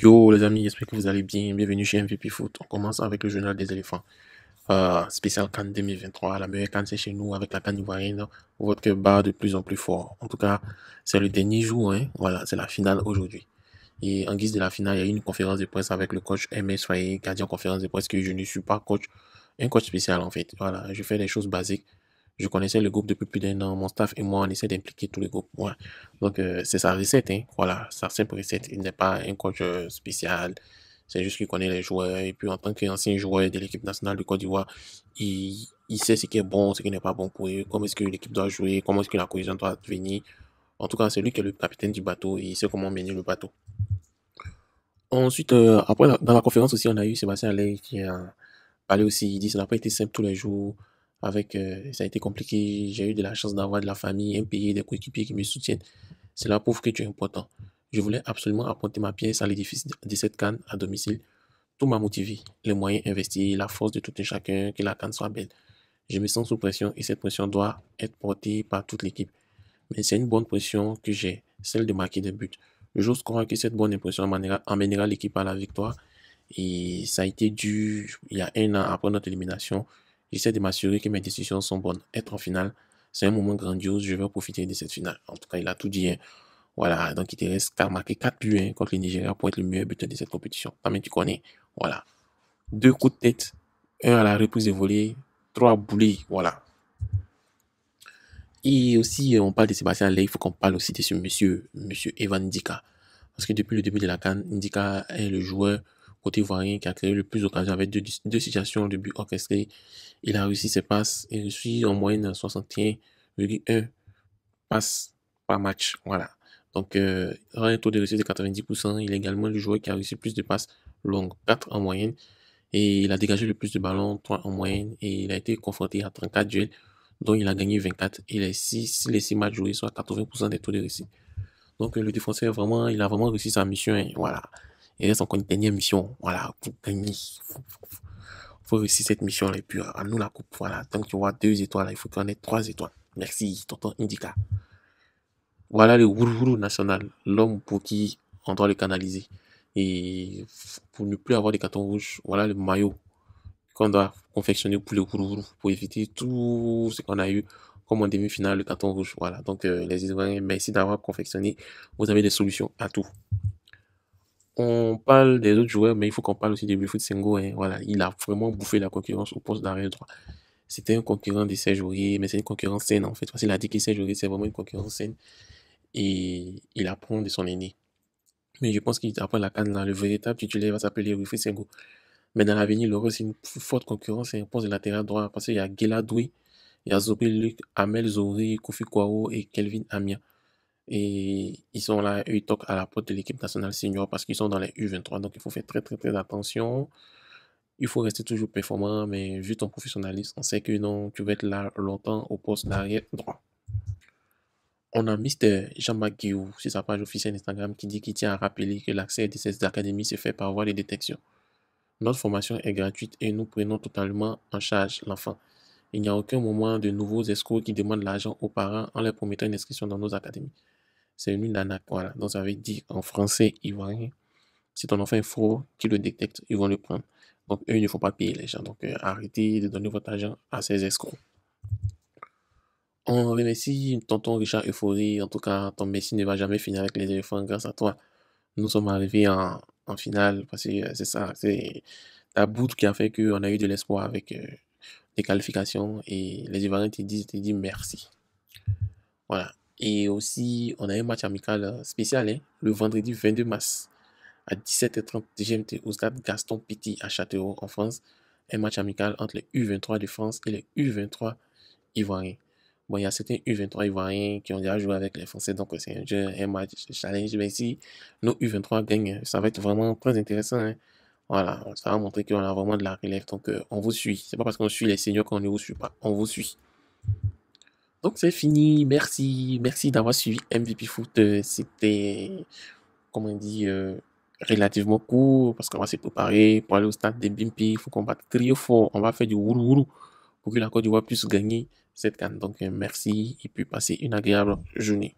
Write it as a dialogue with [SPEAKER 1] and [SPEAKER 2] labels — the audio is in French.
[SPEAKER 1] Yo les amis, j'espère que vous allez bien. Bienvenue chez MVP Foot. On commence avec le journal des éléphants. Euh, spécial Cannes 2023, la meilleure Cannes c'est chez nous avec la canne ivoirienne. Votre bat de plus en plus fort. En tout cas, c'est le dernier jour. Hein. Voilà, c'est la finale aujourd'hui. Et en guise de la finale, il y a eu une conférence de presse avec le coach MS soyez gardien conférence de presse que je ne suis pas coach, un coach spécial en fait. Voilà, je fais des choses basiques je connaissais le groupe depuis plus d'un an. Mon staff et moi, on essaie d'impliquer tous les groupes. Donc, euh, c'est sa recette. Hein. Voilà, sa simple recette. Il n'est pas un coach euh, spécial. C'est juste qu'il connaît les joueurs. Et puis, en tant qu'ancien joueur de l'équipe nationale du Côte d'Ivoire, il, sait ce qui est bon, ce qui n'est pas bon pour eux. Comment est-ce que l'équipe doit jouer. Comment est-ce que la cohésion doit venir. En tout cas, c'est lui qui est le capitaine du bateau. Et il sait comment mener le bateau. Ensuite, euh, après, dans la conférence aussi, on a eu Sébastien Allais qui a parlé aussi. Il dit que ça n'a pas été simple tous les jours avec, euh, ça a été compliqué. J'ai eu de la chance d'avoir de la famille, un pays, des coéquipiers qui me soutiennent. Cela prouve que tu es important. Je voulais absolument apporter ma pièce à l'édifice de cette canne à domicile. Tout m'a motivé, les moyens investis, la force de tout et chacun, que la canne soit belle. Je me sens sous pression et cette pression doit être portée par toute l'équipe. Mais c'est une bonne pression que j'ai, celle de marquer des buts. J'ose croire que cette bonne impression amènera l'équipe à la victoire. Et ça a été dû il y a un an après notre élimination. J'essaie de m'assurer que mes décisions sont bonnes. Être en finale, c'est un moment grandiose. Je vais profiter de cette finale. En tout cas, il a tout dit. Hein. Voilà, donc il te reste qu'à marquer 4 buts hein, contre le Nigeria pour être le meilleur buteur de cette compétition. mais tu connais. Voilà. Deux coups de tête, un à la reprise de volée, trois boulets. Voilà. Et aussi, on parle de Sébastien Ley, il faut qu'on parle aussi de ce monsieur, monsieur Evan Ndika. Parce que depuis le début de la canne, Ndika est le joueur côté ivoirien qui a créé le plus d'occasions avec deux, situations de but orchestré. Il a réussi ses passes et réussi en moyenne 61,1 passes par match. Voilà. Donc, euh, un taux de réussite de 90%. Il est également le joueur qui a réussi plus de passes longues, 4 en moyenne. Et il a dégagé le plus de ballons, 3 en moyenne. Et il a été confronté à 34 duels, dont il a gagné 24. Et les 6, les 6 matchs joués, soit 80% des taux de réussite. Donc, euh, le défenseur, vraiment, il a vraiment réussi sa mission. voilà. Il reste encore une dernière mission. Voilà, pour Il faut, réussir cette mission Et puis, à nous la coupe. Voilà, tant tu vois deux étoiles, il faut qu'on ait trois étoiles. Merci, tonton Indica. Voilà le gourou national, l'homme pour qui on doit le canaliser. Et pour ne plus avoir des cartons rouges, voilà le maillot qu'on doit confectionner pour le gourou pour éviter tout ce qu'on a eu comme en demi-finale, le carton rouge. Voilà, donc euh, les Israéliens, merci d'avoir confectionné. Vous avez des solutions à tout on parle des autres joueurs, mais il faut qu'on parle aussi de Rufus Sengo. Hein. Voilà, il a vraiment bouffé la concurrence au poste d'arrière droit. C'était un concurrent de Serge mais c'est une concurrence saine en fait. Parce qu'il a dit que Serge c'est vraiment une concurrence saine. Et il apprend de son aîné. Mais je pense qu'après la canne, là, le véritable titulaire va s'appeler Rufus Sengo. Mais dans l'avenir, l'Euro, c'est une forte concurrence et un hein, poste de latéral droit. Parce qu'il y a Gela Doué, il y a Luc, Amel Zori, Kofi et Kelvin Amia. Et ils sont là, eux, ils toquent à la porte de l'équipe nationale senior parce qu'ils sont dans les U23. Donc, il faut faire très, très, très attention. Il faut rester toujours performant, mais vu ton professionnalisme, on sait que non, tu vas être là longtemps au poste d'arrière droit. On a Mr. Jean-Marc Guillou sur sa page officielle Instagram qui dit qu'il tient à rappeler que l'accès à ces académies se fait par voie de détection. Notre formation est gratuite et nous prenons totalement en charge l'enfant. Il n'y a aucun moment de nouveaux escrocs qui demandent l'argent aux parents en leur promettant une inscription dans nos académies c'est une nana, voilà. Donc ça veut dire en français ivoirien, si ton enfant est faux, qui le détecte. ils vont le prendre. Donc eux, il ne faut pas payer les gens. Donc euh, arrêtez de donner votre argent à ces escrocs. On remercie tonton Richard Euphorie. En tout cas, ton messie ne va jamais finir avec les éléphants grâce à toi. Nous sommes arrivés en, finale parce que euh, c'est ça, c'est la boute qui a fait qu'on a eu de l'espoir avec des euh, qualifications et les Ivoiriens te disent, te disent merci. Voilà. Et aussi, on a un match amical euh, spécial hein, le vendredi 22 mars à 17h30 GMT au stade Gaston Petit à Château en France. Un match amical entre les U23 de France et les U23 ivoiriens. Bon, il y a certains U23 ivoiriens qui ont déjà joué avec les Français, donc euh, c'est un jeu, un match challenge. Mais si nos U23 gagnent, ça va être vraiment très intéressant. Hein. Voilà, ça va montrer qu'on a vraiment de la relève. Donc, euh, on vous suit. C'est pas parce qu'on suit les seniors qu'on ne vous suit pas. On vous suit. Donc c'est fini. Merci. Merci d'avoir suivi MVP Foot. Euh, c'était, comment on dit, euh, relativement court parce qu'on va se préparer pour aller au stade des Bimpi. Il faut combattre batte très fort. On va faire du wourou wourou pour que la Côte d'Ivoire puisse gagner cette canne. Donc euh, merci et puis passez une agréable journée.